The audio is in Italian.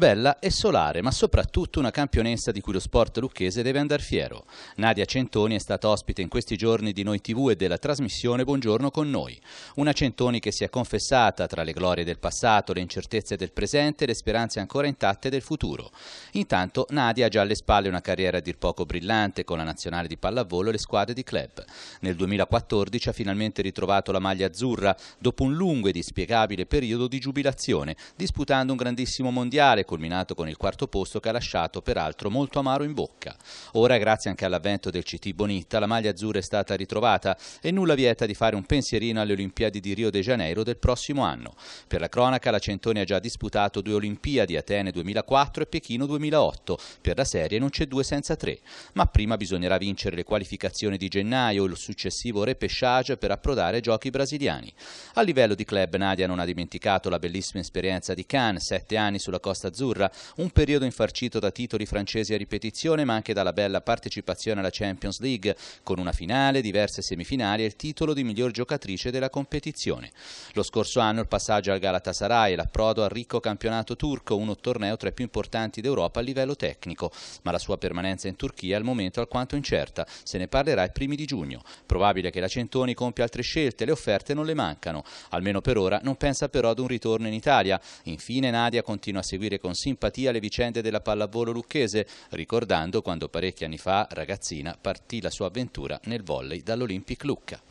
Bella e solare, ma soprattutto una campionessa di cui lo sport lucchese deve andare fiero. Nadia Centoni è stata ospite in questi giorni di Noi TV e della trasmissione Buongiorno con noi. Una Centoni che si è confessata tra le glorie del passato, le incertezze del presente e le speranze ancora intatte del futuro. Intanto Nadia ha già alle spalle una carriera a dir poco brillante con la nazionale di pallavolo e le squadre di club. Nel 2014 ha finalmente ritrovato la maglia azzurra dopo un lungo ed inspiegabile periodo di giubilazione, disputando un grandissimo mondiale culminato con il quarto posto che ha lasciato peraltro molto amaro in bocca. Ora, grazie anche all'avvento del CT Bonitta, la maglia azzurra è stata ritrovata e nulla vieta di fare un pensierino alle Olimpiadi di Rio de Janeiro del prossimo anno. Per la cronaca, la Centoni ha già disputato due Olimpiadi, Atene 2004 e Pechino 2008. Per la serie non c'è due senza tre. Ma prima bisognerà vincere le qualificazioni di gennaio e il successivo repêchage per approdare ai giochi brasiliani. A livello di club, Nadia non ha dimenticato la bellissima esperienza di Cannes, sette anni sulla costa azzurra nerazzurra, un periodo infarcito da titoli francesi a ripetizione ma anche dalla bella partecipazione alla Champions League, con una finale, diverse semifinali e il titolo di miglior giocatrice della competizione. Lo scorso anno il passaggio al Galatasaray e l'approdo al ricco campionato turco, uno torneo tra i più importanti d'Europa a livello tecnico, ma la sua permanenza in Turchia è al momento alquanto incerta, se ne parlerà ai primi di giugno. Probabile che la Centoni compia altre scelte, le offerte non le mancano, almeno per ora non pensa però ad un ritorno in Italia. Infine Nadia continua a seguire con simpatia le vicende della pallavolo lucchese, ricordando quando parecchi anni fa, ragazzina, partì la sua avventura nel volley dall'Olympic Lucca.